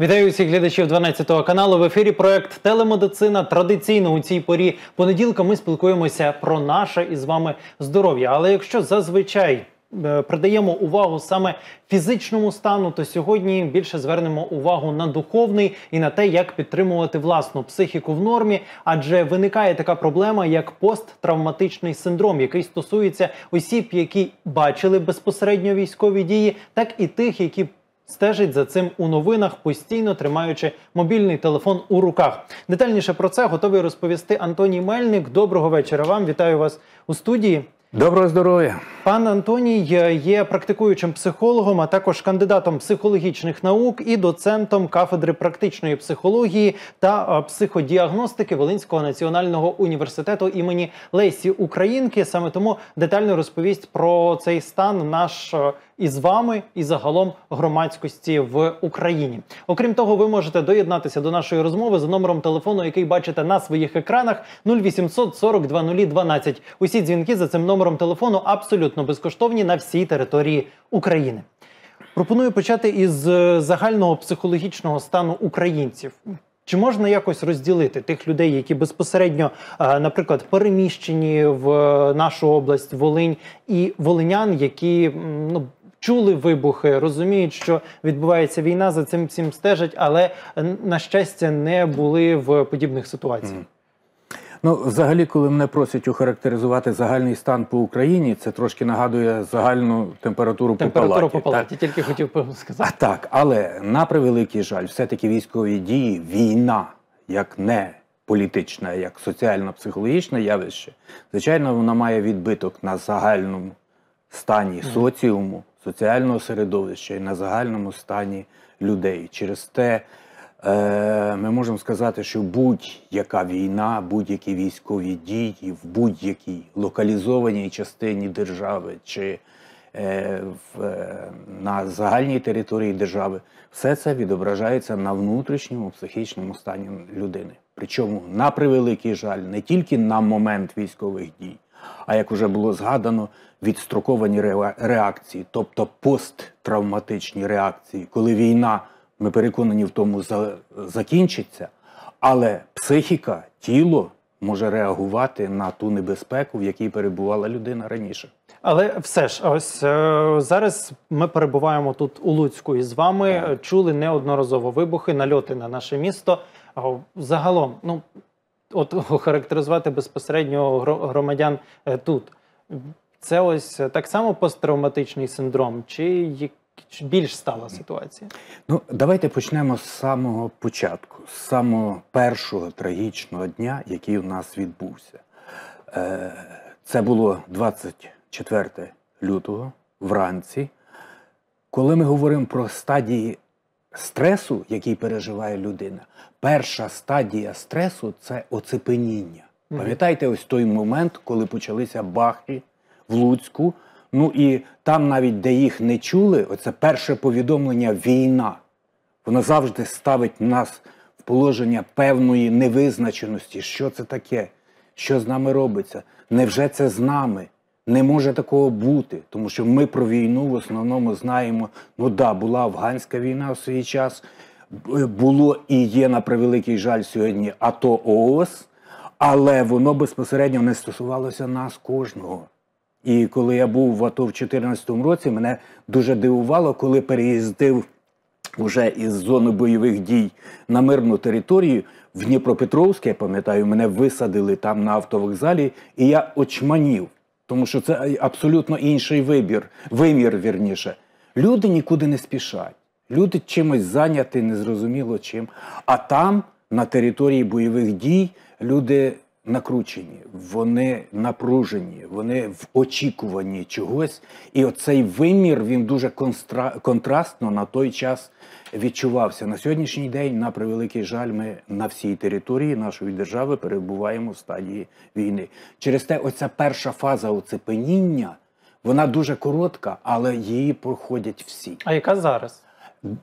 Вітаю всіх глядачів 12 каналу. В ефірі проект Телемедицина. Традиційно у цій порі понеділка ми спілкуємося про наше із вами здоров'я. Але якщо зазвичай е, придаємо увагу саме фізичному стану, то сьогодні більше звернемо увагу на духовний і на те, як підтримувати власну психіку в нормі, адже виникає така проблема, як посттравматичний синдром, який стосується осіб, які бачили безпосередньо військові дії, так і тих, які стежить за цим у новинах, постійно тримаючи мобільний телефон у руках. Детальніше про це готовий розповісти Антоній Мельник. Доброго вечора вам. Вітаю вас у студії. Доброго здоров'я, пан Антоній є практикуючим психологом, а також кандидатом психологічних наук і доцентом кафедри практичної психології та психодіагностики Волинського національного університету імені Лесі Українки. Саме тому детально розповість про цей стан наш і з вами, і загалом громадськості в Україні. Окрім того, ви можете доєднатися до нашої розмови за номером телефону, який бачите на своїх екранах 0800 40 0012. Усі дзвінки за цим номером телефону абсолютно безкоштовні на всій території України. Пропоную почати із е, загального психологічного стану українців. Чи можна якось розділити тих людей, які безпосередньо, е, наприклад, переміщені в е, нашу область Волинь і волинян, які ну чули вибухи, розуміють, що відбувається війна, за цим всім стежать, але на щастя не були в подібних ситуаціях. Ну, взагалі, коли мене просять охарактеризувати загальний стан по Україні, це трошки нагадує загальну температуру, температуру по палаті. по палаті, тільки хотів сказати. А так, але на превеликий жаль, все-таки військові дії, війна, як не політична, як соціально-психологічне явище, звичайно, вона має відбиток на загальному стані mm. соціуму, соціального середовища і на загальному стані людей. Через те е, ми можемо сказати, що будь-яка війна, будь-які військові дії в будь-якій локалізованій частині держави чи е, в, е, на загальній території держави, все це відображається на внутрішньому психічному стані людини. Причому на превеликий жаль не тільки на момент військових дій а як уже було згадано, відстроковані реакції, тобто посттравматичні реакції, коли війна, ми переконані в тому, закінчиться, але психіка, тіло може реагувати на ту небезпеку, в якій перебувала людина раніше. Але все ж, ось е, зараз ми перебуваємо тут у Луцьку і з вами так. чули неодноразово вибухи, нальоти на наше місто. Загалом, ну от охарактеризувати безпосередньо громадян е, тут. Це ось е, так само посттравматичний синдром, чи більш стала ситуація? Ну, давайте почнемо з самого початку, з самого першого трагічного дня, який у нас відбувся. Е, це було 24 лютого вранці. Коли ми говоримо про стадії стресу, який переживає людина, перша стадія стресу це оцепеніння. Mm Пам'ятаєте, ось той момент, коли почалися бахи в Луцьку. Ну і там, навіть де їх не чули, оце перше повідомлення війна. Воно завжди ставить нас в положення певної невизначеності, що це таке, що з нами робиться. Невже це з нами? Не може такого бути, тому що ми про війну в основному знаємо. Ну да, була афганська війна в свій час, е, було і є на превеликий жаль сьогодні АТО ООС, але воно безпосередньо не стосувалося нас кожного. І коли я був в АТО в 2014 році, мене дуже дивувало, коли переїздив уже із зони бойових дій на мирну територію. В Дніпропетровське я пам'ятаю, мене висадили там на автовокзалі, і я очманів тому що це абсолютно інший вибір, вимір вірніше. Люди нікуди не спішать. Люди чимось зайняті, незрозуміло чим. А там, на території бойових дій, люди накручені, вони напружені, вони в очікуванні чогось. І оцей вимір він дуже констра... контрастно на той час відчувався на сьогоднішній день. На превеликий жаль, ми на всій території нашої держави перебуваємо в стадії війни. Через те, оця перша фаза оцепеніння, вона дуже коротка, але її проходять всі. А яка зараз?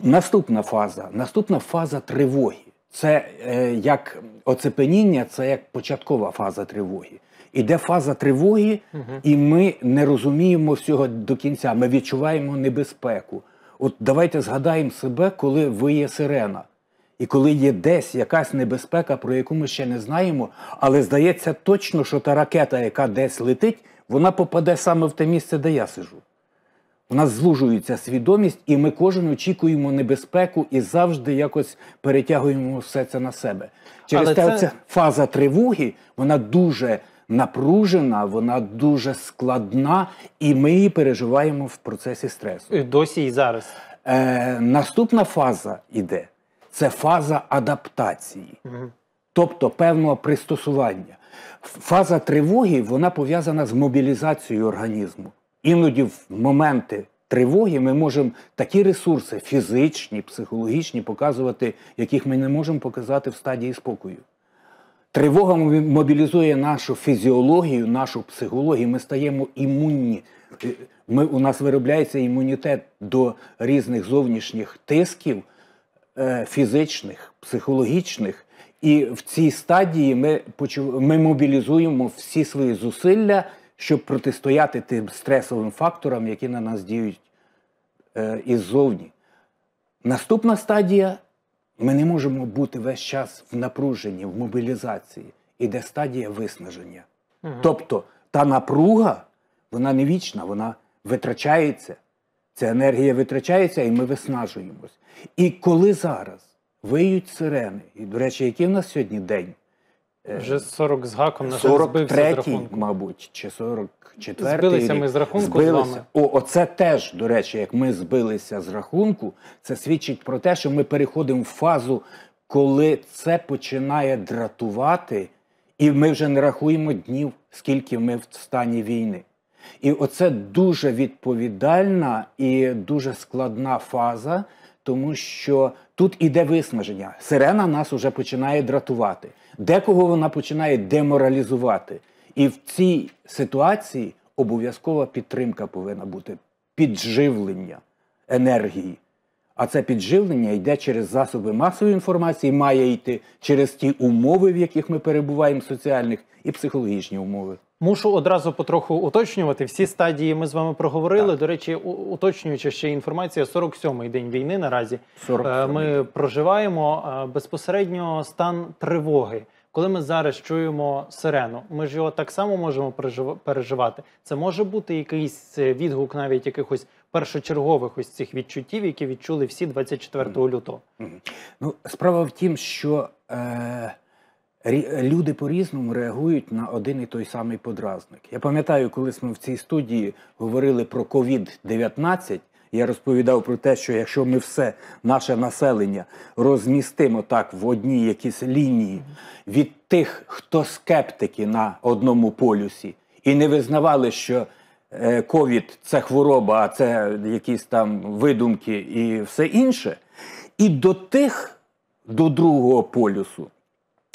Наступна фаза, наступна фаза тривоги. Це е, як оцепеніння, це як початкова фаза тривоги. Іде фаза тривоги, угу. і ми не розуміємо всього до кінця. Ми відчуваємо небезпеку. От давайте згадаємо себе, коли ви є сирена, і коли є десь якась небезпека, про яку ми ще не знаємо, але здається точно, що та ракета, яка десь летить, вона попаде саме в те місце, де я сижу. У нас злужується свідомість, і ми кожен очікуємо небезпеку і завжди якось перетягуємо все це на себе. Через те, це... ця фаза тривоги, вона дуже напружена, вона дуже складна, і ми її переживаємо в процесі стресу. І Досі і зараз. Е, Наступна фаза іде це фаза адаптації, угу. тобто певного пристосування. Фаза тривоги вона пов'язана з мобілізацією організму. Іноді в моменти. Тривоги ми можемо такі ресурси фізичні, психологічні показувати, яких ми не можемо показати в стадії спокою. Тривога мобілізує нашу фізіологію, нашу психологію. Ми стаємо імунні. Е, ми, У нас виробляється імунітет до різних зовнішніх тисків е, фізичних, психологічних. І в цій стадії ми ми мобілізуємо всі свої зусилля, щоб протистояти тим стресовим факторам, які на нас діють е, іззовні. Наступна стадія ми не можемо бути весь час в напруженні, в мобілізації. Іде стадія виснаження. Угу. Тобто та напруга, вона не вічна, вона витрачається. Ця енергія витрачається, і ми виснажуємось. І коли зараз виють сирени, і, до речі, який в нас сьогодні день? Вже 40 з гаком на 43-й, мабуть, чи 44 Збилися рік. ми з рахунку збилися. з вами. О, Оце теж, до речі, як ми збилися з рахунку, це свідчить про те, що ми переходимо в фазу, коли це починає дратувати, і ми вже не рахуємо днів, скільки ми в стані війни. І оце дуже відповідальна і дуже складна фаза, тому що тут іде виснаження. Сирена нас уже починає дратувати. Декого вона починає деморалізувати. І в цій ситуації обов'язкова підтримка повинна бути підживлення енергії. А це підживлення йде через засоби масової інформації, має йти через ті умови, в яких ми перебуваємо, соціальних і психологічні умови. Мушу одразу потроху уточнювати. Всі стадії ми з вами проговорили. Так. До речі, уточнюючи ще інформація, 47-й день війни наразі 47. Е, ми проживаємо е, безпосередньо стан тривоги. Коли ми зараз чуємо сирену, ми ж його так само можемо переживати. Це може бути якийсь е, відгук, навіть якихось першочергових ось цих відчуттів, які відчули всі 24 лютого. Ну справа в тім, що. Е люди по-різному реагують на один і той самий подразник. Я пам'ятаю, коли ми в цій студії говорили про COVID-19, я розповідав про те, що якщо ми все наше населення розмістимо так в одній якісь лінії від тих, хто скептики на одному полюсі, і не визнавали, що е, ковід це хвороба, а це якісь там видумки і все інше, і до тих, до другого полюсу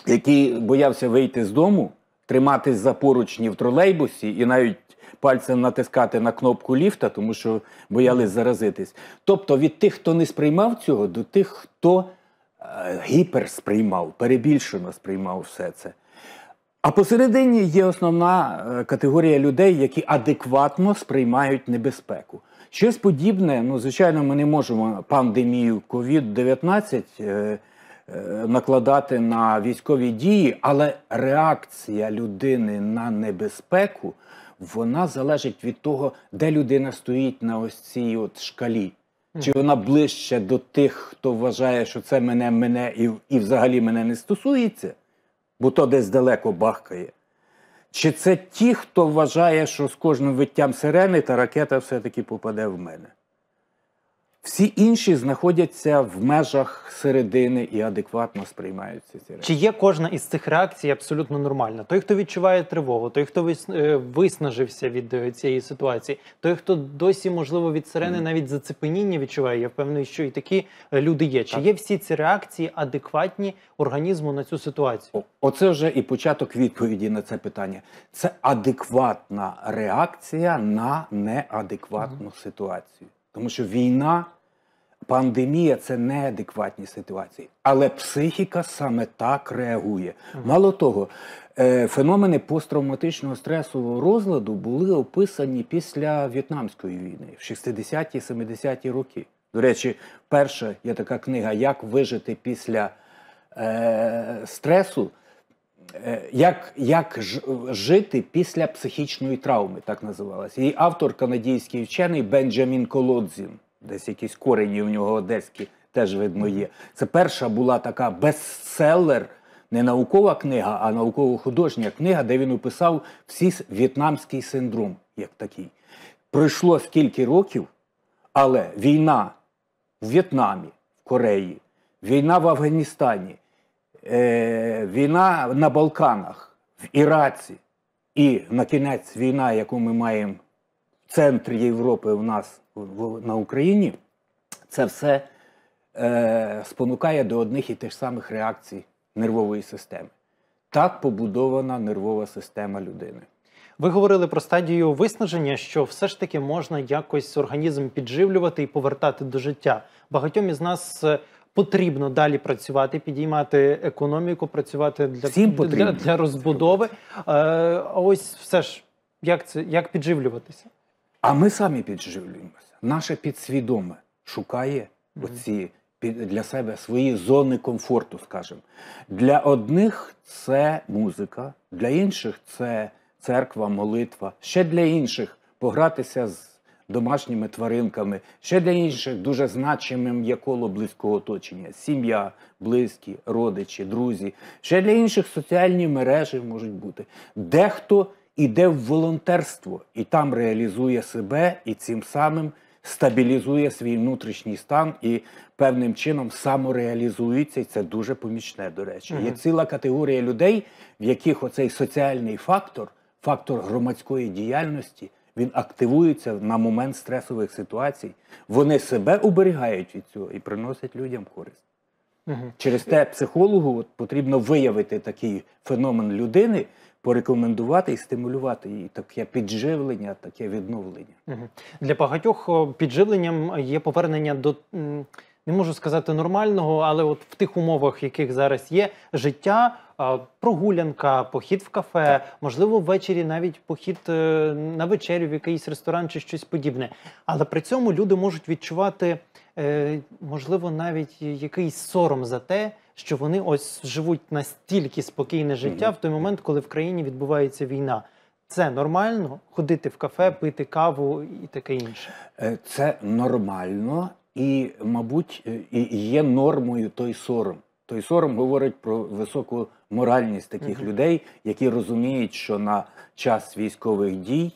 який боявся вийти з дому, триматись за поручні в тролейбусі і навіть пальцем натискати на кнопку ліфта, тому що боялись заразитись. Тобто від тих, хто не сприймав цього, до тих, хто е, гіперсприймав, перебільшено сприймав все це. А посередині є основна е, категорія людей, які адекватно сприймають небезпеку. Щось подібне, ну звичайно, ми не можемо пандемію COVID-19 Е, накладати на військові дії, але реакція людини на небезпеку вона залежить від того, де людина стоїть на ось цій от шкалі. Чи вона ближче до тих, хто вважає, що це мене, мене і і взагалі мене не стосується, бо то десь далеко бахкає. Чи це ті, хто вважає, що з кожним виттям сирени та ракета все-таки попаде в мене? Всі інші знаходяться в межах середини і адекватно сприймаються ці речі. Чи є кожна із цих реакцій абсолютно нормальна? Той, хто відчуває тривогу, той, хто е, виснажився від е, цієї ситуації, той, хто досі, можливо, від сирени mm. навіть зацепеніння відчуває, я впевнений, що і такі е, люди є. Чи так. є всі ці реакції адекватні організму на цю ситуацію? Оце вже і початок відповіді на це питання. Це адекватна реакція на неадекватну mm. ситуацію. Тому що війна, пандемія це неадекватні ситуації. Але психіка саме так реагує. Мало того, е, феномени посттравматичного стресового розладу були описані після В'єтнамської війни в 60-ті 70-ті роки. До речі, перша є така книга Як вижити після е, стресу. Е, як як жити після психічної травми, так називалася. Її автор канадійський вчений Бенджамін Колодзін. Десь якісь корені у нього одеські теж видно є. Це перша була така бестселер, не наукова книга, а науково-художня книга, де він описав всі в'єтнамський синдром, як такий. Пройшло скільки років, але війна в В'єтнамі, в Кореї, війна в Афганістані е, війна на Балканах, в Іраці і на кінець війна, яку ми маємо в центрі Європи в нас в, на Україні, це все е, спонукає до одних і тих самих реакцій нервової системи. Так побудована нервова система людини. Ви говорили про стадію виснаження, що все ж таки можна якось організм підживлювати і повертати до життя. Багатьом із нас е, потрібно далі працювати, підіймати економіку, працювати для Всім для, для розбудови. А е, ось все ж як це як підживлюватися? А ми самі підживлюємося. Наше підсвідоме шукає mm-hmm. оці для себе свої зони комфорту, скажімо. Для одних це музика, для інших це церква, молитва, ще для інших погратися з домашніми тваринками. Ще для інших дуже значимим є коло близького оточення: сім'я, близькі, родичі, друзі. Ще для інших соціальні мережі можуть бути. Дехто іде в волонтерство і там реалізує себе, і цим самим стабілізує свій внутрішній стан і певним чином самореалізується, і це дуже помічне, до речі. Угу. Є ціла категорія людей, в яких оцей соціальний фактор, фактор громадської діяльності він активується на момент стресових ситуацій. Вони себе оберігають від цього і приносять людям користь. Угу. Через те психологу от, потрібно виявити такий феномен людини, порекомендувати і стимулювати її таке підживлення, таке відновлення. Угу. Для багатьох підживленням є повернення до. Не можу сказати нормального, але от в тих умовах, яких зараз є життя прогулянка, похід в кафе, можливо, ввечері навіть похід е, на вечерю в якийсь ресторан чи щось подібне. Але при цьому люди можуть відчувати, е, можливо, навіть якийсь сором за те, що вони ось живуть настільки спокійне життя в той момент, коли в країні відбувається війна. Це нормально ходити в кафе, пити каву і таке інше. Е, це нормально і, мабуть, і є нормою той сором. Той сором говорить про високу моральність таких mm -hmm. людей, які розуміють, що на час військових дій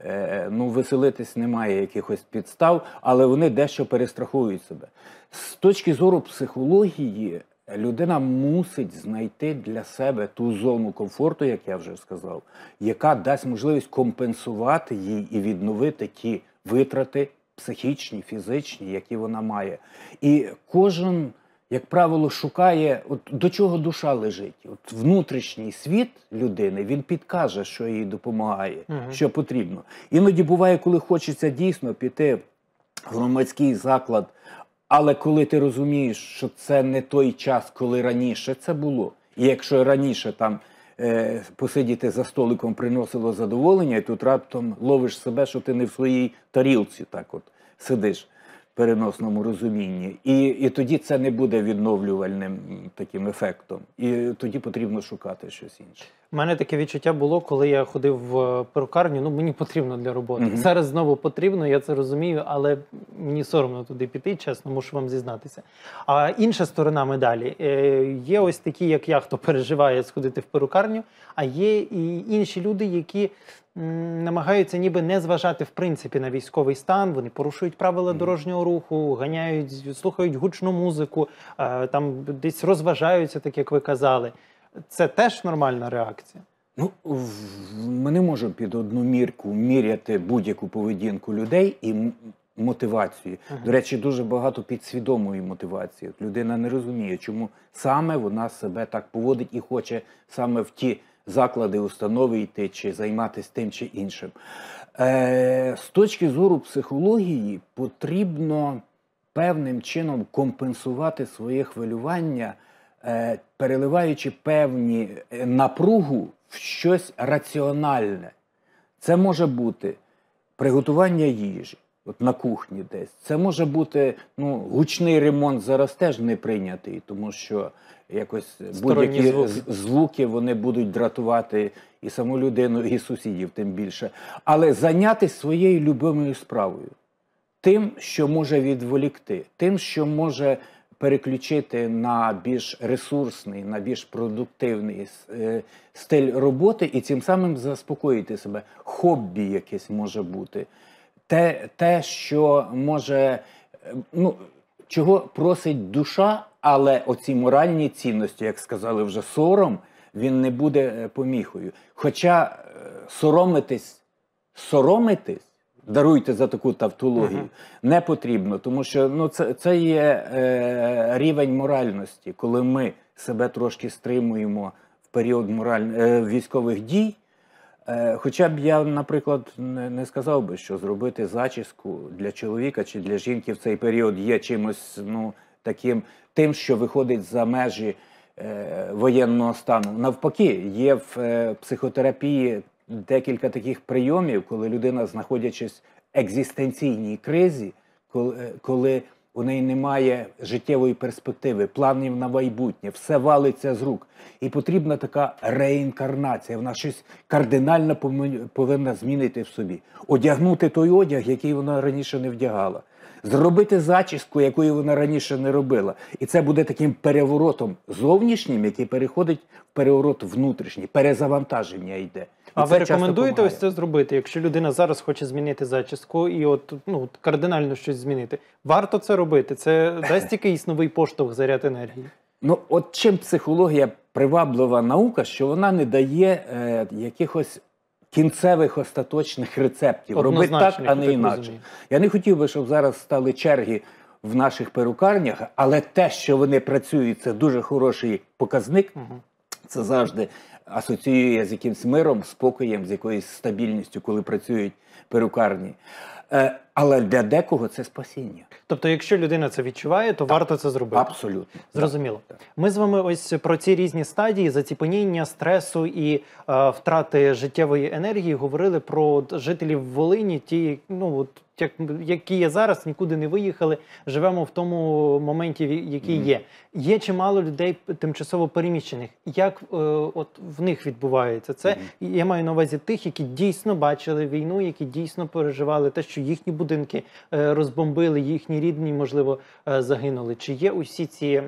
е, ну веселитись немає якихось підстав, але вони дещо перестрахують себе. З точки зору психології, людина мусить знайти для себе ту зону комфорту, як я вже сказав, яка дасть можливість компенсувати їй і відновити ті витрати психічні, фізичні, які вона має. І кожен як правило, шукає, от до чого душа лежить. От Внутрішній світ людини він підкаже, що їй допомагає, угу. що потрібно. Іноді буває, коли хочеться дійсно піти в громадський заклад. Але коли ти розумієш, що це не той час, коли раніше це було, і якщо раніше там е, посидіти за столиком приносило задоволення, і тут раптом ловиш себе, що ти не в своїй тарілці так от сидиш переносному розумінні, і і тоді це не буде відновлювальним таким ефектом, і тоді потрібно шукати щось інше. У мене таке відчуття було, коли я ходив в е, перукарню. Ну мені потрібно для роботи. Угу. Зараз знову потрібно, я це розумію, але мені соромно туди піти. Чесно, мушу вам зізнатися. А інша сторона медалі е, є ось такі, як я хто переживає сходити в перукарню, а є і інші люди, які намагаються ніби не зважати в принципі на військовий стан. Вони порушують правила дорожнього руху, ганяють, слухають гучну музику, е, там десь розважаються, так як ви казали. Це теж нормальна реакція. Ну ми не можемо під одну мірку міряти будь-яку поведінку людей і мотивацію. Ага. До речі, дуже багато підсвідомої мотивації. Людина не розуміє, чому саме вона себе так поводить і хоче саме в ті заклади, установи йти чи займатися тим чи іншим. Е, з точки зору психології потрібно певним чином компенсувати своє хвилювання, е, переливаючи певні е, напругу в щось раціональне. Це може бути приготування їжі. От на кухні десь. Це може бути ну, гучний ремонт зараз теж не прийнятий, тому що якось будь-які звуки. звуки вони будуть дратувати і саму людину, і сусідів, тим більше. Але зайнятися своєю любимою справою, тим, що може відволікти, тим, що може переключити на більш ресурсний, на більш продуктивний е, стиль роботи, і тим самим заспокоїти себе. Хобі якесь може бути те, те, що може, е, ну чого просить душа, але оці моральні цінності, як сказали вже сором, він не буде е, поміхою. Хоча е, соромитись, соромитись. Даруйте за таку тавтологію, uh не потрібно, тому що ну це це є е, рівень моральності, коли ми себе трошки стримуємо в період мораль... е, військових дій. Е, хоча б я, наприклад, не сказав би, що зробити зачіску для чоловіка чи для жінки в цей період є чимось ну, таким тим, що виходить за межі е, воєнного стану. Навпаки, є в е, психотерапії декілька таких прийомів, коли людина, знаходячись в екзистенційній кризі, е, коли, коли у неї немає життєвої перспективи, планів на майбутнє, все валиться з рук. І потрібна така реінкарнація. Вона щось кардинально повинна змінити в собі, одягнути той одяг, який вона раніше не вдягала, зробити зачіску, якої вона раніше не робила. І це буде таким переворотом зовнішнім, який переходить в переворот внутрішній, перезавантаження йде. А ви рекомендуєте ось це зробити? Якщо людина зараз хоче змінити зачіску і от ну кардинально щось змінити, варто це робити. Це дасть якийсь новий поштовх заряд енергії. Ну, от чим психологія приваблива наука, що вона не дає е, якихось кінцевих остаточних рецептів. Робити так, а не інакше. Я не хотів би, щоб зараз стали черги в наших перукарнях, але те, що вони працюють, це дуже хороший показник. Угу. Це завжди асоціює з якимсь миром, спокоєм, з якоюсь стабільністю, коли працюють перукарні. Е, але для декого це спасіння. Тобто, якщо людина це відчуває, то так. варто це зробити. Абсолютно зрозуміло. Так. Ми з вами ось про ці різні стадії заціпеніння, стресу і е, втрати життєвої енергії говорили про от, жителів Волині, ті, ну от як які є зараз, нікуди не виїхали. Живемо в тому моменті, який mm. є. Є чимало людей тимчасово переміщених. Як е, от в них відбувається це? Mm. Я маю на увазі тих, які дійсно бачили війну, які дійсно переживали те, що їхні будинки будинки е, розбомбили, їхні рідні, можливо, е, загинули. Чи є усі ці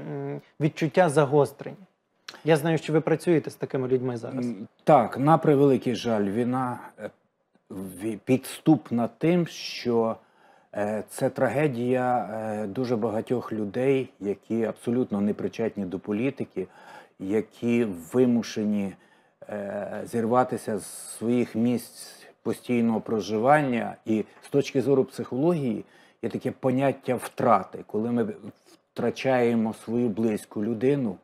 відчуття загострені? Я знаю, що ви працюєте з такими людьми зараз. Так, на превеликий жаль, війна е, підступна тим, що це трагедія дуже багатьох людей, які абсолютно не причетні до політики, які вимушені зірватися з своїх місць постійного проживання, і з точки зору психології є таке поняття втрати, коли ми втрачаємо свою близьку людину,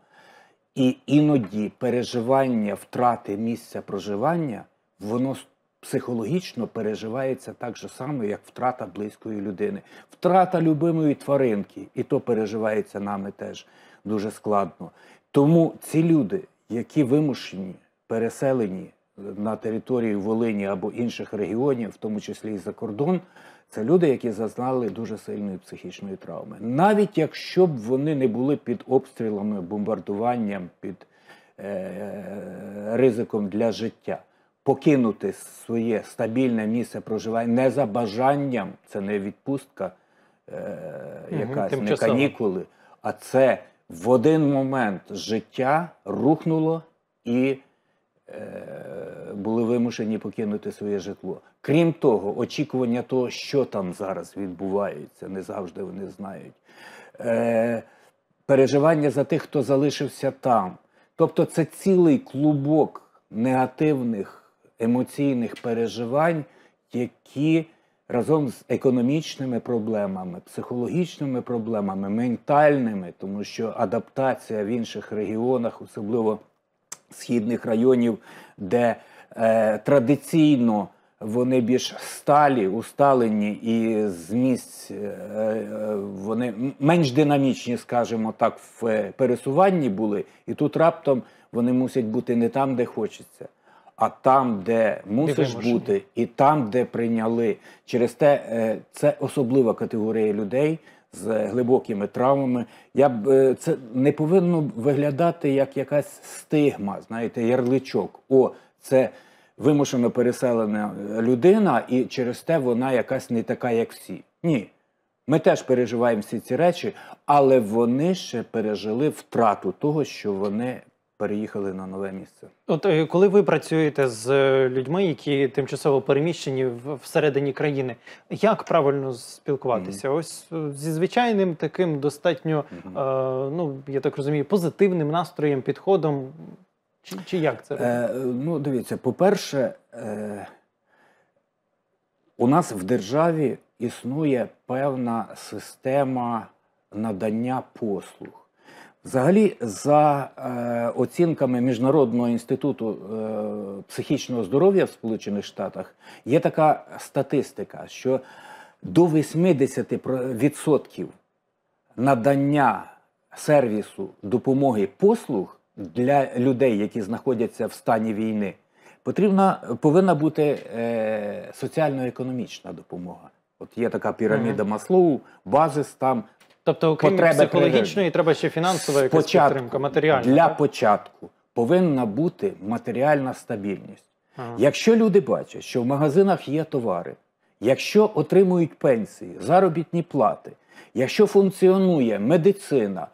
і іноді переживання втрати місця проживання, воно психологічно переживається так же само, як втрата близької людини, втрата любимої тваринки, і то переживається нами теж дуже складно. Тому ці люди, які вимушені, переселені на території Волині або інших регіонів, в тому числі і за кордон, це люди, які зазнали дуже сильної психічної травми. Навіть якщо б вони не були під обстрілами, бомбардуванням, під е-, е ризиком для життя, покинути своє стабільне місце проживання не за бажанням, це не відпустка е- якась угу, не канікули, а це в один момент життя рухнуло і. Е, були вимушені покинути своє житло. Крім того, очікування того, що там зараз відбувається, не завжди вони знають. Е, переживання за тих, хто залишився там. Тобто це цілий клубок негативних емоційних переживань, які разом з економічними проблемами, психологічними проблемами, ментальними, тому що адаптація в інших регіонах, особливо східних районів, де е, традиційно вони більш сталі, усталені, і з місць е, е вони менш динамічні, скажімо так, в пересуванні були, і тут раптом вони мусять бути не там, де хочеться. А там, де мусиш бути, і там, де прийняли, через те е, це особлива категорія людей з глибокими травмами. Я б е, це не повинно виглядати як якась стигма, знаєте, ярличок. О, це вимушено переселена людина, і через те вона якась не така, як всі. Ні. Ми теж переживаємо всі ці речі, але вони ще пережили втрату того, що вони переїхали на нове місце. От е, коли ви працюєте з е, людьми, які тимчасово переміщені всередині країни, як правильно спілкуватися? Mm -hmm. Ось е, зі звичайним таким достатньо, mm -hmm. е, ну я так розумію, позитивним настроєм, підходом. Чи, чи як це? Е, Ну, дивіться, по-перше, е, у нас в державі існує певна система надання послуг. Взагалі, за е, оцінками Міжнародного інституту е, психічного здоров'я в Сполучених Штатах є така статистика, що до 80% надання сервісу допомоги послуг для людей, які знаходяться в стані війни, потрібна повинна бути е, соціально-економічна допомога. От є така піраміда mm -hmm. Маслоу, базис там Тобто, окрім психологічної, треба ще фінансова якась Спочатку, підтримка, матеріальна. Для так? початку повинна бути матеріальна стабільність. Ага. Якщо люди бачать, що в магазинах є товари, якщо отримують пенсії, заробітні плати, якщо функціонує медицина,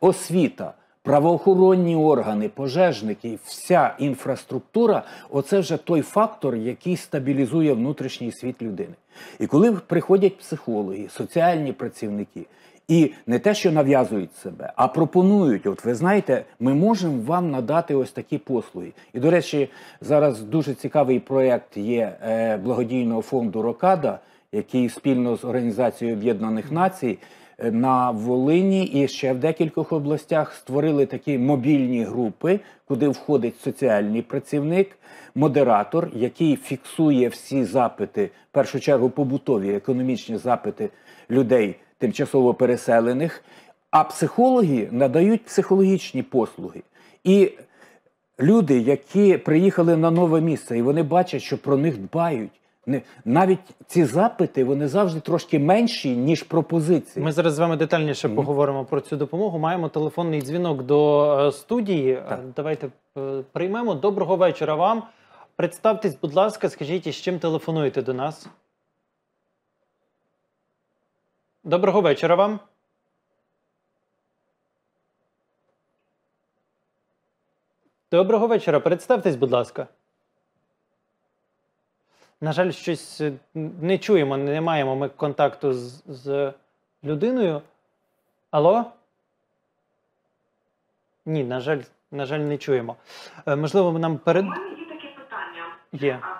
освіта, правоохоронні органи, пожежники, вся інфраструктура, оце вже той фактор, який стабілізує внутрішній світ людини. І коли приходять психологи, соціальні працівники і не те, що нав'язують себе, а пропонують. От ви знаєте, ми можемо вам надати ось такі послуги. І до речі, зараз дуже цікавий проєкт є е, благодійного фонду Рокада, який спільно з Організацією Об'єднаних Націй е, на Волині і ще в декількох областях створили такі мобільні групи, куди входить соціальний працівник, модератор, який фіксує всі запити, в першу чергу побутові економічні запити людей тимчасово переселених, а психологи надають психологічні послуги. І люди, які приїхали на нове місце, і вони бачать, що про них дбають. Навіть ці запити вони завжди трошки менші, ніж пропозиції. Ми зараз з вами детальніше mm -hmm. поговоримо про цю допомогу. Маємо телефонний дзвінок до е, студії. Е, так. Давайте е, приймемо. Доброго вечора вам. Представтесь, будь ласка, скажіть, з чим телефонуєте до нас? Доброго вечора вам. Доброго вечора. Представтесь, будь ласка. На жаль, щось е, не чуємо, не маємо ми контакту з, з людиною. Алло? Ні, на жаль, на жаль, не чуємо. Е, можливо, нам перед. У мене Є таке питання. Є.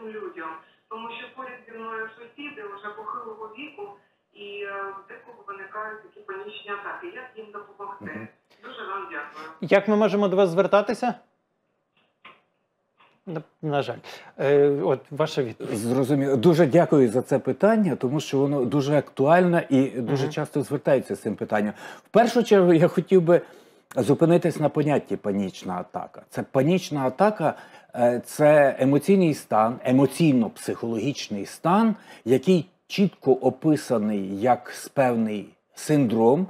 близьким людям, тому що поряд зі мною сусіди вже похилого віку, і декого виникають такі панічні атаки. Як їм допомогти? Дуже вам дякую. Як ми можемо до вас звертатися? На жаль, е, от ваша відповідь. Зрозуміло. Дуже дякую за це питання, тому що воно дуже актуальне і дуже угу. часто звертаються з цим питанням. В першу чергу я хотів би зупинитись на понятті панічна атака. Це панічна атака Е, це емоційний стан, емоційно-психологічний стан, який чітко описаний як певний синдром,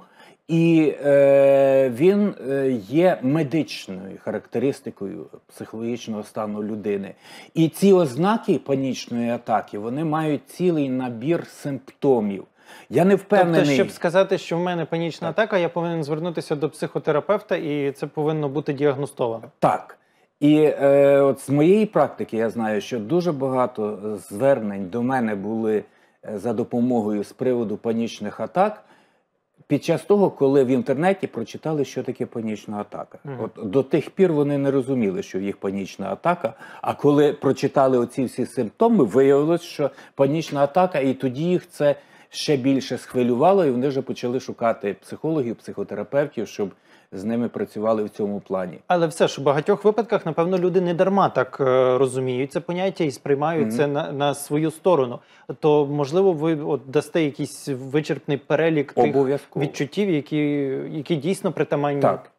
і е, він е, є медичною характеристикою психологічного стану людини. І ці ознаки панічної атаки вони мають цілий набір симптомів. Я не впевнений. Тобто, щоб сказати, що в мене панічна так. атака, я повинен звернутися до психотерапевта, і це повинно бути діагностовано. Так. І е, от з моєї практики я знаю, що дуже багато е, звернень до мене були е, за допомогою з приводу панічних атак під час того, коли в інтернеті прочитали, що таке панічна атака. Mm. От до тих пір вони не розуміли, що в їх панічна атака. А коли прочитали оці всі симптоми, виявилось, що панічна атака, і тоді їх це ще більше схвилювало, і вони вже почали шукати психологів, психотерапевтів, щоб з ними працювали в цьому плані. Але все ж у багатьох випадках, напевно, люди не дарма так е, розуміють це поняття і сприймають mm -hmm. це на, на свою сторону. То можливо, ви от дасте якийсь вичерпний перелік тих відчуттів, які, які дійсно притаманні. Так.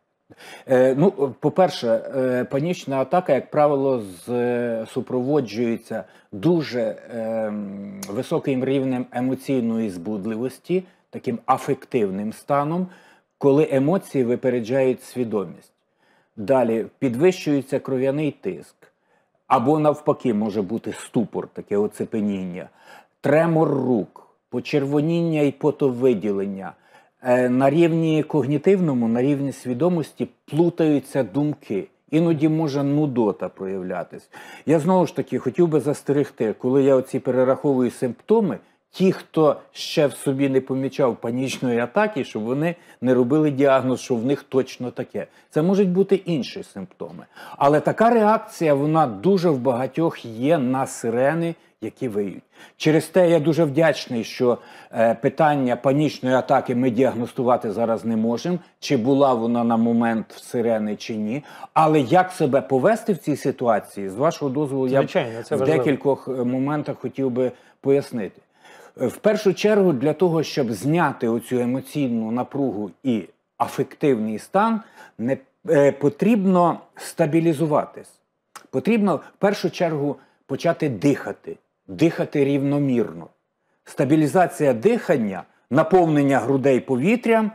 Е, ну, по-перше, е, панічна атака, як правило, з, е, супроводжується дуже е, високим рівнем емоційної збудливості, таким афективним станом коли емоції випереджають свідомість. Далі підвищується кров'яний тиск, або навпаки, може бути ступор, таке оцепеніння, тремор рук, почервоніння і потовиділення. Е, на рівні когнітивному, на рівні свідомості плутаються думки. Іноді може нудота проявлятись. Я знову ж таки хотів би застерегти, коли я оці перераховую симптоми, ті, хто ще в собі не помічав панічної атаки, щоб вони не робили діагноз, що в них точно таке. Це можуть бути інші симптоми. Але така реакція вона дуже в багатьох є на сирени, які виють. Через те я дуже вдячний, що е, питання панічної атаки ми діагностувати зараз не можемо, чи була вона на момент в сирени, чи ні. Але як себе повести в цій ситуації, з вашого дозволу, Звичайно, я в декількох е, моментах хотів би пояснити. В першу чергу для того, щоб зняти оцю емоційну напругу і афективний стан, не е, потрібно стабілізуватись. Потрібно в першу чергу почати дихати, дихати рівномірно. Стабілізація дихання, наповнення грудей повітрям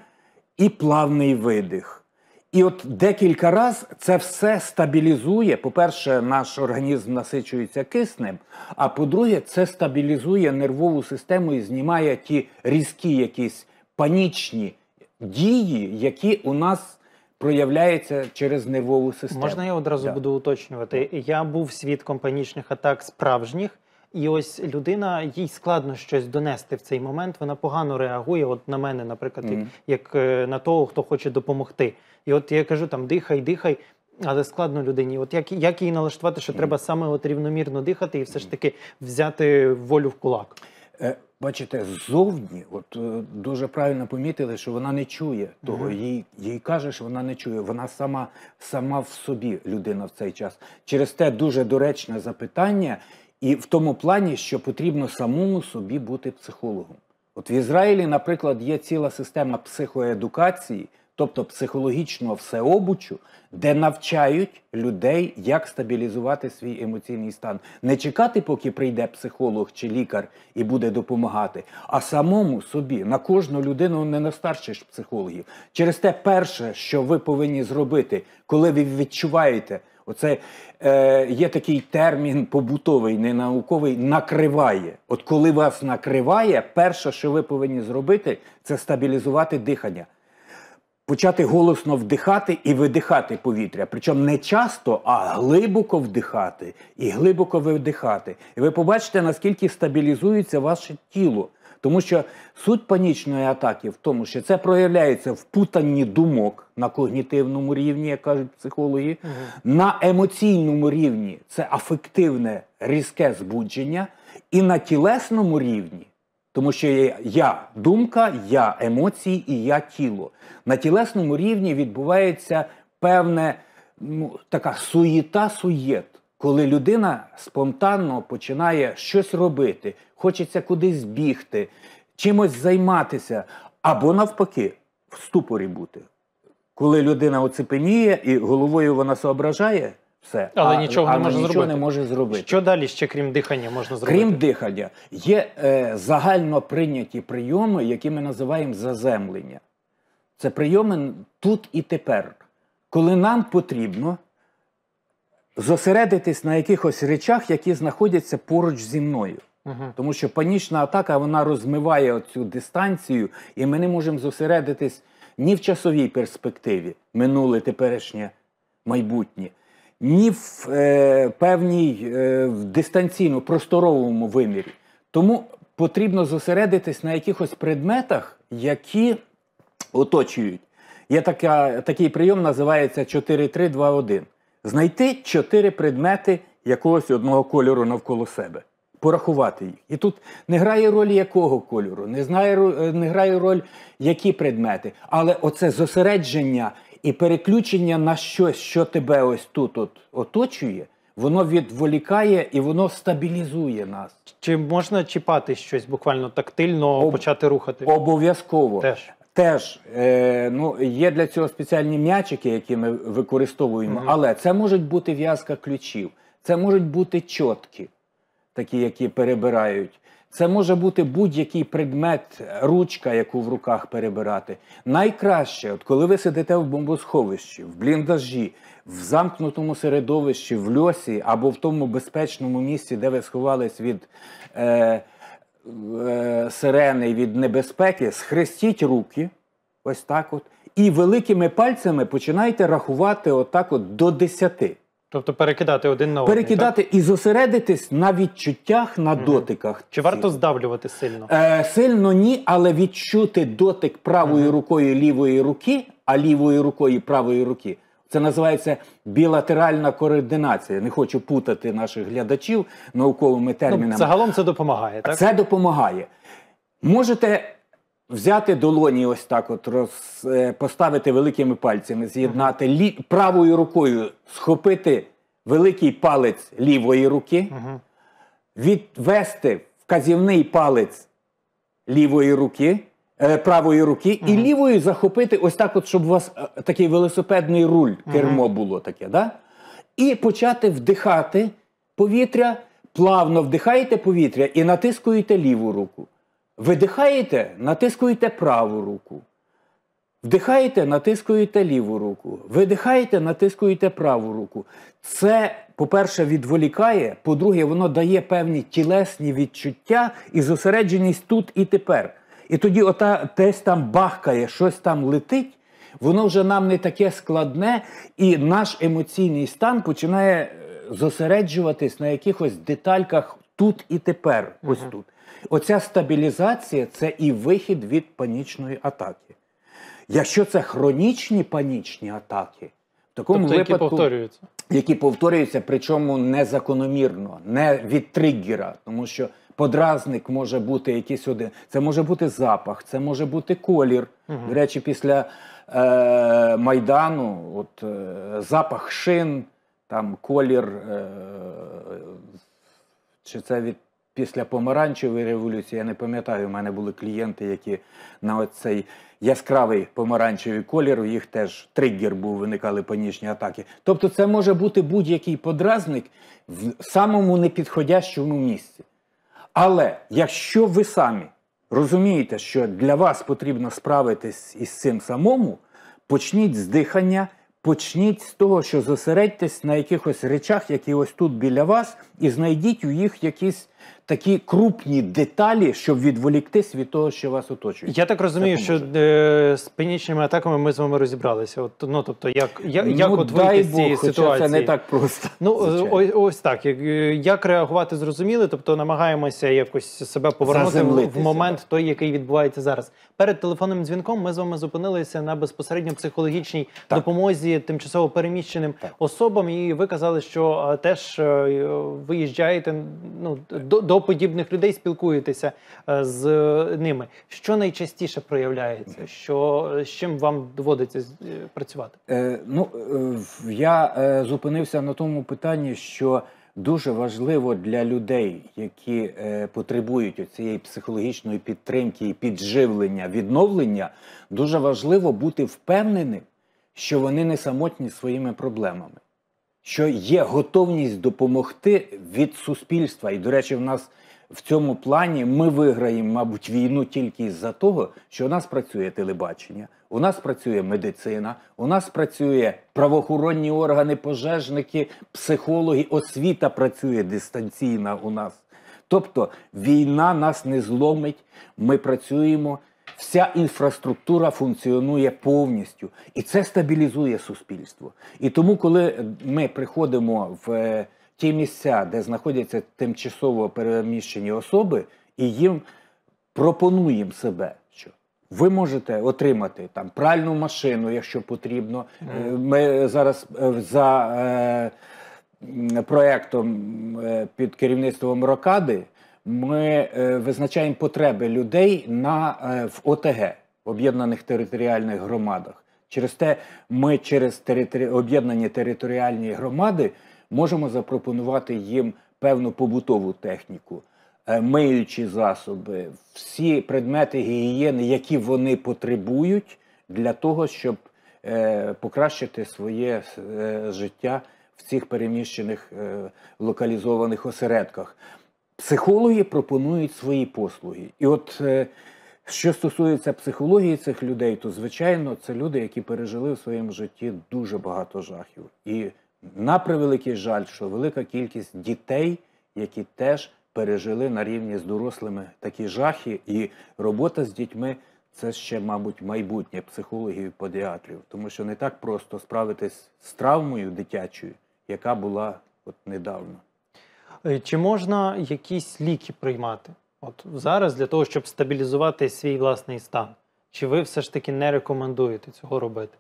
і плавний видих. І от декілька разів це все стабілізує. По-перше, наш організм насичується киснем. А по-друге, це стабілізує нервову систему і знімає ті різкі, якісь панічні дії, які у нас проявляються через нервову систему. Можна я одразу да. буду уточнювати? Я був свідком панічних атак справжніх. І ось людина, їй складно щось донести в цей момент. Вона погано реагує. От на мене, наприклад, mm як, як е, на того, хто хоче допомогти. І от я кажу там дихай, дихай. Але складно людині, от як як її налаштувати, що треба саме от рівномірно дихати і все ж таки взяти волю в кулак? Е, бачите, ззовні, от е, дуже правильно помітили, що вона не чує того. Mm. Їй їй каже, що вона не чує. Вона сама сама в собі людина в цей час. Через те дуже доречне запитання, і в тому плані, що потрібно самому собі бути психологом. От в Ізраїлі, наприклад, є ціла система психоедукації тобто психологічного всеобучу, де навчають людей, як стабілізувати свій емоційний стан. Не чекати, поки прийде психолог чи лікар і буде допомагати, а самому собі на кожну людину не настарчиш психологів. Через те, перше, що ви повинні зробити, коли ви відчуваєте. Оце е, є такий термін побутовий, не науковий, накриває. От коли вас накриває, перше, що ви повинні зробити, це стабілізувати дихання почати голосно вдихати і видихати повітря. Причому не часто, а глибоко вдихати і глибоко видихати. І ви побачите, наскільки стабілізується ваше тіло. Тому що суть панічної атаки в тому, що це проявляється в путанні думок на когнітивному рівні, як кажуть психологи, угу. на емоційному рівні це афективне різке збудження, і на тілесному рівні тому що є я думка, я емоції і я тіло. На тілесному рівні відбувається певна ну, така суєта суєт, коли людина спонтанно починає щось робити, хочеться кудись бігти, чимось займатися, або навпаки, в ступорі бути. Коли людина оцепеніє і головою вона соображає все. Але а, нічого, але не, може нічого зробити. не може зробити. Що далі ще крім дихання можна зробити? Крім дихання, є е, загально прийняті прийоми, які ми називаємо заземлення. Це прийоми тут і тепер, коли нам потрібно зосередитись на якихось речах, які знаходяться поруч зі мною. Угу. Тому що панічна атака вона розмиває цю дистанцію, і ми не можемо зосередитись ні в часовій перспективі минуле, теперішнє майбутнє ні в е, певній е, дистанційно просторовому вимірі. Тому потрібно зосередитись на якихось предметах, які оточують. Є така, такий прийом, називається 4 3 Знайти чотири предмети якогось одного кольору навколо себе, порахувати їх. І тут не грає роль якого кольору, не, знає, е, не грає роль які предмети, але оце зосередження і переключення на щось, що тебе ось тут от оточує, воно відволікає і воно стабілізує нас. Чи можна чіпати щось буквально тактильно, Об... почати рухати? Обов'язково. Теж. Теж е, ну, є для цього спеціальні м'ячики, які ми використовуємо, угу. але це можуть бути в'язка ключів, це можуть бути чотки, такі, які перебирають. Це може бути будь-який предмет, ручка, яку в руках перебирати. Найкраще, от коли ви сидите в бомбосховищі, в бліндажі, в замкнутому середовищі, в льосі або в тому безпечному місці, де ви сховались від е, е, сирени, від небезпеки, схрестіть руки, ось так от, і великими пальцями починайте рахувати отак от до десяти. Тобто перекидати один на одний, перекидати так? і зосередитись на відчуттях, на mm -hmm. дотиках. Чи варто здавлювати сильно? Е, Сильно ні, але відчути дотик правою mm -hmm. рукою лівої руки, а лівою рукою правої руки. Це називається білатеральна координація. Не хочу путати наших глядачів науковими ну, термінами. Ну, Загалом це допомагає, так? Це допомагає. Можете Взяти долоні, ось так, от роз, е, поставити великими пальцями, з'єднати лі, правою рукою, схопити великий палець лівої руки, угу. відвести вказівний палець лівої руки, е, правої руки угу. і лівою захопити ось так, от, щоб у вас е, такий велосипедний руль, кермо угу. було таке. да? І почати вдихати повітря, плавно вдихаєте повітря і натискуєте ліву руку. Видихаєте, натискуєте праву руку. Вдихаєте, натискуєте ліву руку. Видихаєте, натискуєте праву руку. Це, по-перше, відволікає, по-друге, воно дає певні тілесні відчуття і зосередженість тут і тепер. І тоді ота десь там бахкає, щось там летить, воно вже нам не таке складне, і наш емоційний стан починає е, зосереджуватись на якихось детальках тут і тепер. Ось тут оця стабілізація це і вихід від панічної атаки. Якщо це хронічні панічні атаки, в такому тобто, випадку, які повторюються, які повторюються, причому незакономірно, не від тригера, тому що подразник може бути якийсь один. Це може бути запах, це може бути колір. Угу. До речі, після е, майдану, от е, запах шин, там колір. Е, чи це від після помаранчевої революції, я не пам'ятаю, у мене були клієнти, які на оцей яскравий помаранчевий колір, у їх теж тригер був, виникали панічні атаки. Тобто це може бути будь-який подразник в самому непідходящому місці. Але якщо ви самі розумієте, що для вас потрібно справитись із цим самому, почніть з дихання. Почніть з того, що зосередьтесь на якихось речах, які ось тут біля вас, і знайдіть у їх якісь такі крупні деталі, щоб відволіктись від того, що вас оточує. Я так розумію, що е, з панічними атаками ми з вами розібралися. От ну тобто, як як, ну, як от вийти з цієї ситуації це не так просто. Ну е, ось ось так. Як, е, як реагувати зрозуміли, тобто намагаємося якось себе повернути в момент, той, який відбувається зараз перед телефонним дзвінком ми з вами зупинилися на безпосередньо психологічній так. допомозі тимчасово переміщеним так. особам, і ви казали, що е, теж е, виїжджаєте ну до, до подібних людей, спілкуєтеся е, з ними. Що найчастіше проявляється? Що з чим вам доводиться працювати? Е, Ну я зупинився на тому питанні, що дуже важливо для людей, які е, потребують цієї психологічної підтримки і підживлення, відновлення, дуже важливо бути впевненим, що вони не самотні своїми проблемами, що є готовність допомогти від суспільства. І, до речі, в нас в цьому плані ми виграємо, мабуть, війну тільки з-за того, що у нас працює телебачення, у нас працює медицина, у нас працює правоохоронні органи, пожежники, психологи, освіта працює дистанційна у нас. Тобто війна нас не зломить, ми працюємо, вся інфраструктура функціонує повністю і це стабілізує суспільство. І тому, коли ми приходимо в е, ті місця, де знаходяться тимчасово переміщені особи, і їм пропонуємо себе. що ви можете отримати там пральну машину, якщо потрібно. Е, ми зараз е, за е, проектом під керівництвом Рокади ми визначаємо потреби людей на, в ОТГ, об'єднаних територіальних громадах. Через те ми через територи... об'єднані територіальні громади можемо запропонувати їм певну побутову техніку, е, миючі засоби, всі предмети гігієни, які вони потребують для того, щоб е, покращити своє е, життя в цих переміщених локалізованих осередках. Психологи пропонують свої послуги. І от що стосується психології цих людей, то звичайно це люди, які пережили в своєму житті дуже багато жахів. І на превеликий жаль, що велика кількість дітей, які теж пережили на рівні з дорослими такі жахи, і робота з дітьми це ще, мабуть, майбутнє психологів і педіатрів, тому що не так просто справитись з травмою дитячою, яка була от недавно. Е, чи можна якісь ліки приймати от зараз для того, щоб стабілізувати свій власний стан? Чи ви все ж таки не рекомендуєте цього робити?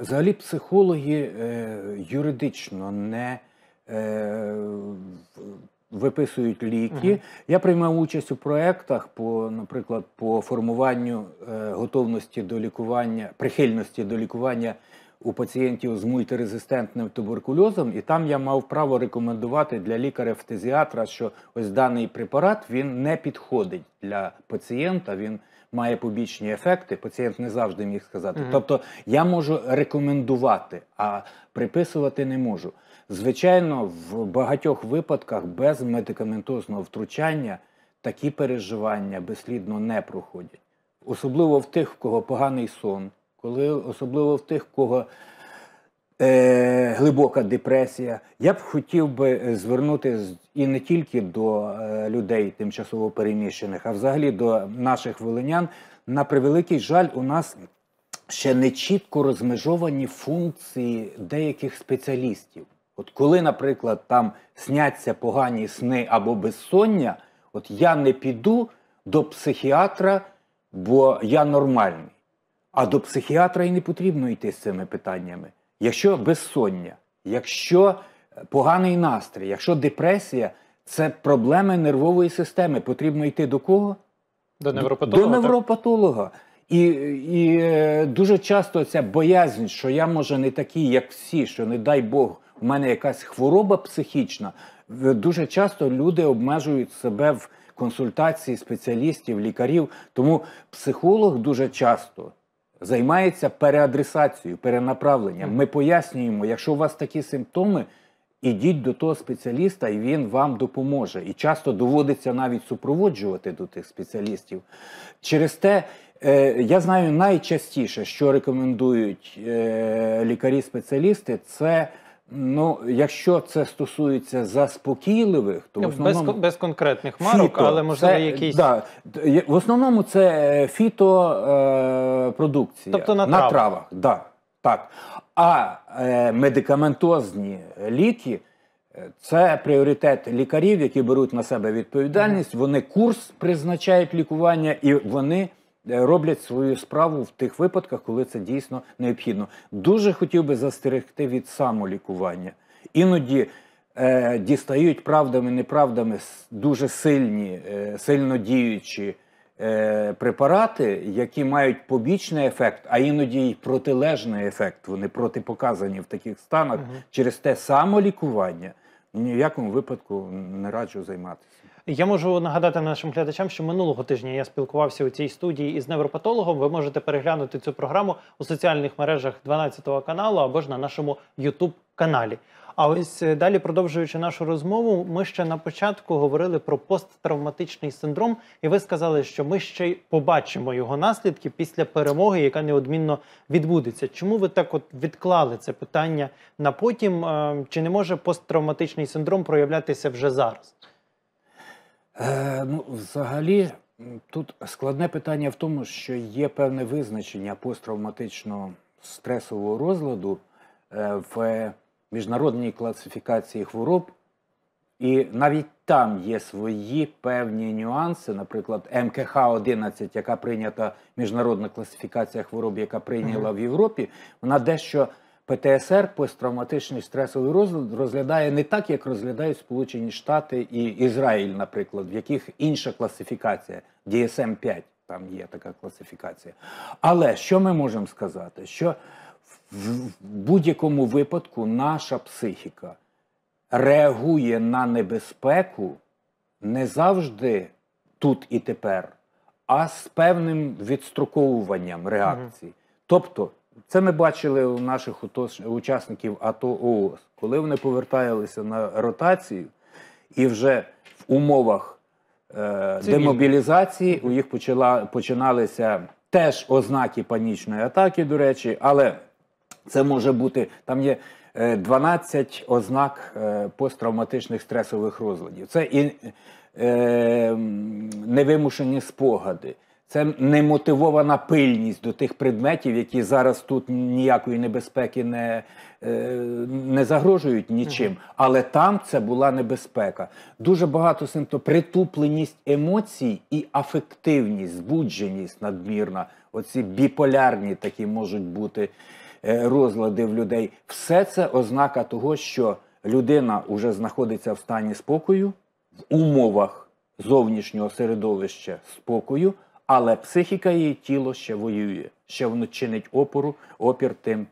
Взагалі, психологи е, юридично не е, виписують ліки. Угу. Я приймав участь у проєктах, по, наприклад, по формуванню е, готовності до лікування, прихильності до лікування. У пацієнтів з мультирезистентним туберкульозом, і там я мав право рекомендувати для лікаря-фтезіатра, що ось даний препарат він не підходить для пацієнта, він має побічні ефекти, пацієнт не завжди міг сказати. Угу. Тобто я можу рекомендувати, а приписувати не можу. Звичайно, в багатьох випадках без медикаментозного втручання такі переживання безслідно не проходять. Особливо в тих, в кого поганий сон, коли особливо в тих, в кого е, глибока депресія. Я б хотів би е, звернути і не тільки до е, людей тимчасово переміщених, а взагалі до наших волинян. На превеликий жаль, у нас ще не чітко розмежовані функції деяких спеціалістів. От коли, наприклад, там сняться погані сни або безсоння, от я не піду до психіатра, бо я нормальний. А до психіатра і не потрібно йти з цими питаннями. Якщо безсоння, якщо е, поганий настрій, якщо депресія, це проблеми нервової системи. Потрібно йти до кого? До невропатолога. До невропатолога. І і е, дуже часто ця боязнь, що я може не такий, як всі, що не дай Бог, в мене якась хвороба психічна. Дуже часто люди обмежують себе в консультації спеціалістів, лікарів. Тому психолог дуже часто займається переадресацією, перенаправленням. Ми пояснюємо, якщо у вас такі симптоми, ідіть до того спеціаліста, і він вам допоможе. І часто доводиться навіть супроводжувати до тих спеціалістів. Через те. Е, я знаю найчастіше, що рекомендують е, лікарі-спеціалісти, це Ну, якщо це стосується заспокійливих, то основному... без без конкретних марок, фіто, але можливо це, якісь да, в основному це е, фітопродукція е, тобто на, на травах. да, так. А е, медикаментозні ліки е, це пріоритет лікарів, які беруть на себе відповідальність. Вони курс призначають лікування і вони. Е, роблять свою справу в тих випадках, коли це дійсно необхідно. Дуже хотів би застерегти від самолікування. Іноді е, дістають правдами, неправдами дуже сильні, е, сильно діючі е, препарати, які мають побічний ефект, а іноді й протилежний ефект. Вони протипоказані в таких станах угу. через те самолікування. Ні в якому випадку не раджу займатися. Я можу нагадати нашим глядачам, що минулого тижня я спілкувався у цій студії із невропатологом. Ви можете переглянути цю програму у соціальних мережах 12 каналу або ж на нашому youtube каналі. А ось е, далі, продовжуючи нашу розмову, ми ще на початку говорили про посттравматичний синдром, і ви сказали, що ми ще й побачимо його наслідки після перемоги, яка неодмінно відбудеться. Чому ви так от відклали це питання на потім? Е, чи не може посттравматичний синдром проявлятися вже зараз? Е, ну, Взагалі, тут складне питання в тому, що є певне визначення посттравматичного стресового розладу е, в міжнародній класифікації хвороб, і навіть там є свої певні нюанси. Наприклад, МКХ 11, яка прийнята міжнародна класифікація хвороб, яка прийняла mm -hmm. в Європі, вона дещо. ПТСР посттравматичний стресовий розлад розглядає не так, як розглядають Сполучені Штати і Ізраїль, наприклад, в яких інша класифікація dsm 5 ем там є така класифікація. Але що ми можемо сказати? Що в будь-якому випадку наша психіка реагує на небезпеку не завжди тут і тепер, а з певним відстроковуванням реакції. Тобто це ми бачили у наших учасників АТО ООС, коли вони поверталися на ротацію, і вже в умовах е, демобілізації у їх почала, починалися теж ознаки панічної атаки, до речі, але це може бути там є 12 е, ознак е, посттравматичних стресових розладів. Це і е, невимушені спогади. Це немотивована пильність до тих предметів, які зараз тут ніякої небезпеки не е, не загрожують нічим. Але там це була небезпека. Дуже багато симптом притупленість емоцій і афективність, збудженість надмірна. Оці біполярні такі можуть бути е, розлади в людей. Все це ознака того, що людина вже знаходиться в стані спокою в умовах зовнішнього середовища спокою. Але психіка її тіло ще воює, ще воно чинить опору, опір тим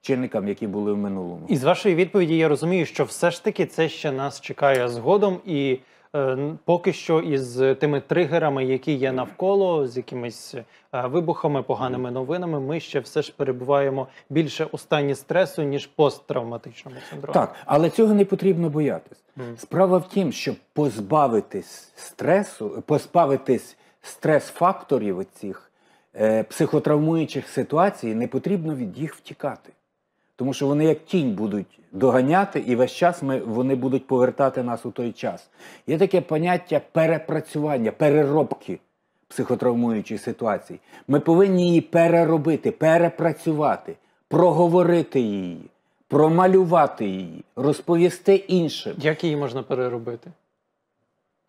чинникам, які були в минулому. І з вашої відповіді я розумію, що все ж таки це ще нас чекає згодом, і е, поки що із тими тригерами, які є навколо, з якимись е, вибухами, поганими новинами, ми ще все ж перебуваємо більше у стані стресу ніж посттравматичному синдрому. Так, але цього не потрібно боятись. Mm. Справа в тім, щоб позбавитись стресу, е, позбавитись стрес-факторів цих е, психотравмуючих ситуацій, не потрібно від їх втікати. Тому що вони як тінь будуть доганяти, і весь час ми, вони будуть повертати нас у той час. Є таке поняття перепрацювання, переробки психотравмуючої ситуації. Ми повинні її переробити, перепрацювати, проговорити її, промалювати її, розповісти іншим. Як її можна переробити?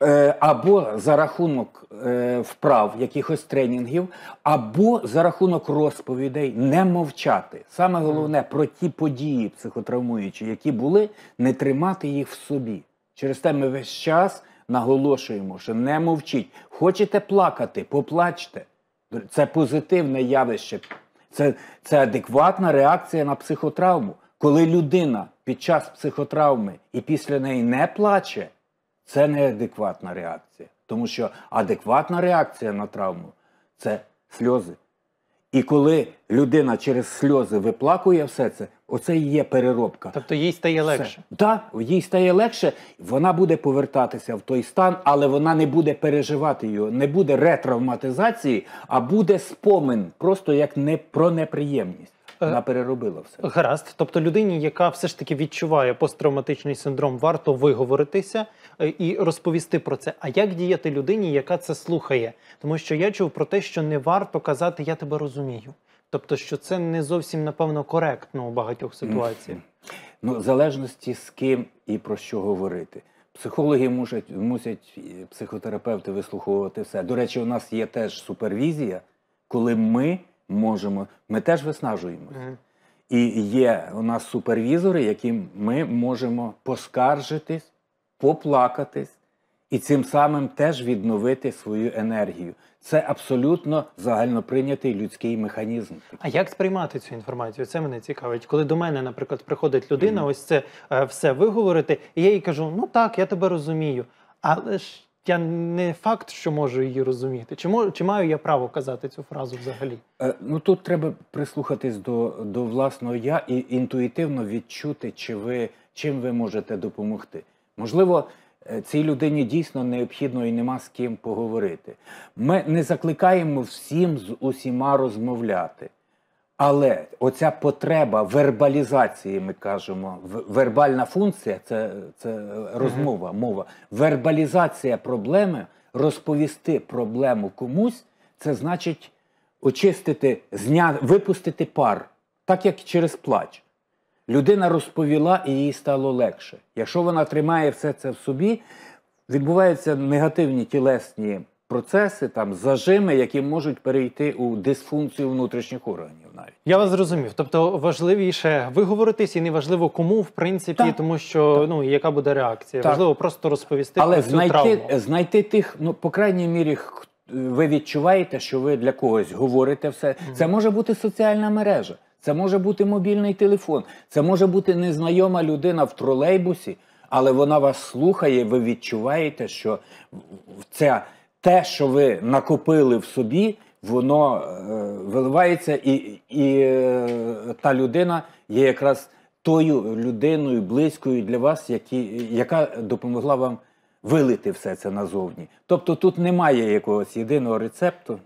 Е, або за рахунок е, вправ якихось тренінгів, або за рахунок розповідей не мовчати. Саме головне про ті події психотравмуючі, які були, не тримати їх в собі. Через те ми весь час наголошуємо, що не мовчіть. Хочете плакати, поплачте. Це позитивне явище, це, це адекватна реакція на психотравму. Коли людина під час психотравми і після неї не плаче. Це неадекватна реакція. Тому що адекватна реакція на травму це сльози. І коли людина через сльози виплакує все це, оце і є переробка. Тобто їй стає легше. Так, да, їй стає легше, вона буде повертатися в той стан, але вона не буде переживати його, не буде ретравматизації, а буде спомин, просто як не про неприємність. Е, вона переробила все. Гаразд. Тобто людині, яка все ж таки відчуває посттравматичний синдром, варто виговоритися. Е, і розповісти про це. А як діяти людині, яка це слухає? Тому що я чув про те, що не варто казати Я тебе розумію. Тобто, що це не зовсім напевно коректно у багатьох ситуаціях. Ну, в залежності з ким і про що говорити. Психологи мушать, мусять е, психотерапевти вислуховувати все. До речі, у нас є теж супервізія, коли ми можемо, ми теж виснажуємося. Mm. І є у нас супервізори, яким ми можемо поскаржитись поплакатись і цим самим теж відновити свою енергію. Це абсолютно загальноприйнятий людський механізм. А як сприймати цю інформацію? Це мене цікавить. Коли до мене, наприклад, приходить людина, mm. ось це е, все виговорити, і я їй кажу: ну так, я тебе розумію, але ж. Я не факт, що можу її розуміти. Чи мож, чи маю я право казати цю фразу взагалі? Е, ну тут треба прислухатись до до власного я і інтуїтивно відчути, чи ви чим ви можете допомогти. Можливо, е, цій людині дійсно необхідно і нема з ким поговорити. Ми не закликаємо всім з усіма розмовляти. Але оця потреба вербалізації, ми кажемо, вербальна функція це це розмова, мова. Вербалізація проблеми, розповісти проблему комусь, це значить очистити, зня, випустити пар, так як через плач людина розповіла і їй стало легше. Якщо вона тримає все це в собі, відбуваються негативні тілесні процеси, там зажими, які можуть перейти у дисфункцію внутрішніх органів. Навіть я вас зрозумів. Тобто важливіше виговоритись і не важливо кому в принципі, так. тому що так. ну яка буде реакція, так. важливо просто розповісти. Але про цю знайти травму. знайти тих, ну по крайній мірі. Ви відчуваєте, що ви для когось говорите все. Це може бути соціальна мережа. Це може бути мобільний телефон, це може бути незнайома людина в тролейбусі, але вона вас слухає, ви відчуваєте, що це те, що ви накопили в собі, воно е, виливається, і і е, та людина є якраз тою людиною, близькою для вас, які, яка допомогла вам вилити все це назовні. Тобто тут немає якогось єдиного рецепту.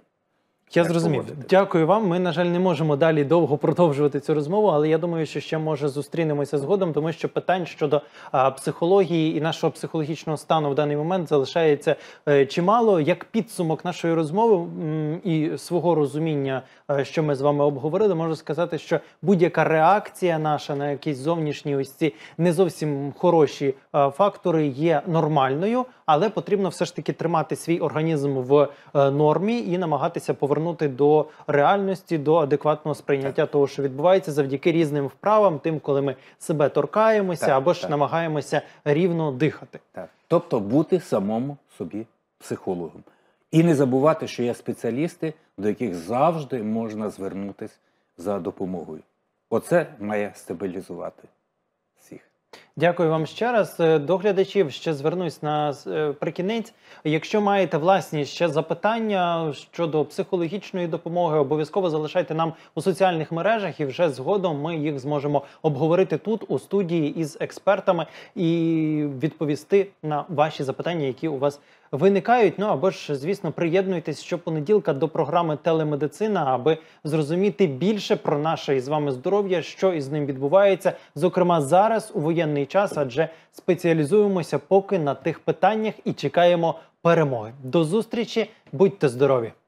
Я зрозумів. Поводити. Дякую вам. Ми, на жаль, не можемо далі довго продовжувати цю розмову, але я думаю, що ще може зустрінемося згодом, тому що питань щодо а, психології і нашого психологічного стану в даний момент залишається е, чимало. Як підсумок нашої розмови м, і свого розуміння, е, що ми з вами обговорили, можу сказати, що будь-яка реакція наша на якісь зовнішні ось ці не зовсім хороші е, фактори є нормальною, але потрібно все ж таки тримати свій організм в е, нормі і намагатися повернути повернути до реальності, до адекватного сприйняття того, що відбувається, завдяки різним вправам, тим, коли ми себе торкаємося так, або ж так. намагаємося рівно дихати. Так. Тобто бути самому собі психологом. І не забувати, що є спеціалісти, до яких завжди можна звернутися за допомогою. Оце має стабілізувати. Дякую вам ще раз. Е, до глядачів ще звернусь на е, прикінець. Якщо маєте власні ще запитання щодо психологічної допомоги, обов'язково залишайте нам у соціальних мережах, і вже згодом ми їх зможемо обговорити тут у студії із експертами і відповісти на ваші запитання, які у вас виникають. Ну або ж, звісно, приєднуйтесь щопонеділка до програми Телемедицина, аби зрозуміти більше про наше із вами здоров'я, що із ним відбувається, зокрема зараз у воєнний час, адже спеціалізуємося поки на тих питаннях і чекаємо перемоги. До зустрічі, будьте здорові!